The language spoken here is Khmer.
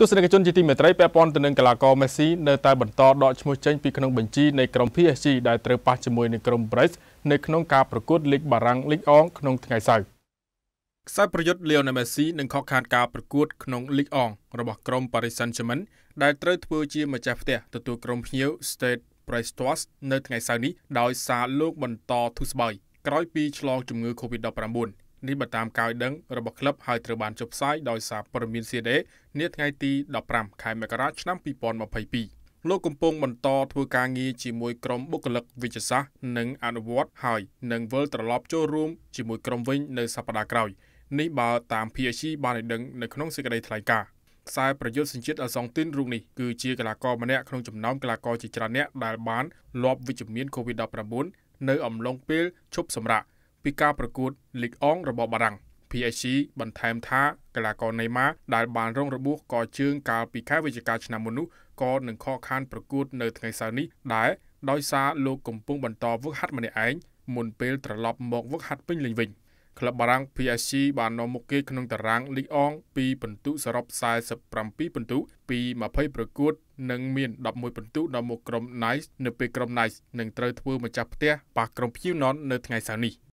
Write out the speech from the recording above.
ទស្សនិកជនជាទីមេត្រីពាក់ព័ន្ធទៅនឹងកីឡាករមេស៊ីនៅតែបន្តដកឈ្មោះចេញពីក្នុងបញ្ជីនៃក្រុម PSG ដែលត្រូវប៉ះជាមួយនឹងក្រុម Brest នៅក្នុងការប្រកួតលីកបារាំងលីកអងក្នុងថ្ងៃសៅរ៍ខ្សែប្រយុទ្ធ Lionel Messi នឹងខកខានការប្រកួតក្នុងលីកអងរបស់ក្រុម Paris Saint-Germain ដែលត្រូវធ្វើជាម្ចាស់ផ្ទះទទួលក្រុមភ្ញៀវ Stade Brestois នៅថ្ងៃសៅរ៍នេះដោយសារលោកបន្តធូរស្បើយក្រោយពីឆ្លងជំងឺ Covid-19 នេះបើតាមការឲ្យដឹងរបស់ក្លឹបហើយត្រូវបានចុះផ្សាយដោយសារព័ត៌មាន CDA នាថ្ងៃទី15ខែមករាឆ្នាំ2022លោកកំពុងបន្តធ្វើការងារជាមួយក្រុមបុគ្គលិកវិទ្យាសាស្ត្រនិងអនុវត្តហើយនឹងវិលត្រឡប់ចូលរួមជាមួយក្រុមវិញនៅសប្តាហ៍ក្រោយ នេះបើតាម PSG បានឲ្យដឹងនៅក្នុងសេចក្តីថ្លែងការណ៍ខ្សែប្រយុទ្ធសញ្ជាតិអសងទីនរូបនេះគឺជាកីឡាករម្នាក់ក្នុងចំណោមកីឡាករជាច្រើនអ្នក ដែលបានលាប់វិជ្ជមាន COVID-19 នៅអំឡុងពេលឈប់សម្រាកពីការប្រកួតលីកអងរបស់បារាំង PSG បន្ថែមថាកីឡាករណេម៉ាដែលបានរងរបួសកជើងកាលពីខែវិច្ឆិកាឆ្នាំមុននោះក៏នឹងខកខានប្រកួតនៅថ្ងៃសៅរ៍នេះដែរដោយសារលោកកំពុងបន្តវឹកហាត់ម្នាក់ឯងមុនពេលត្រឡប់មកវឹកហាត់ពេញលេញវិញក្លឹបបារាំង PSG បាននាំមុខគេក្នុងតារាងលីកអងពីពិន្ទុសរុប47ពិន្ទុពី20ប្រកួត និងមាន11ពិន្ទុដល់មុខក្រុម Nice នៅពេលក្រុម Nice នឹងត្រូវធ្វើម្ចាស់ផ្ទះប៉ះក្រុម Punon នៅថ្ងៃសៅរ៍នេះ។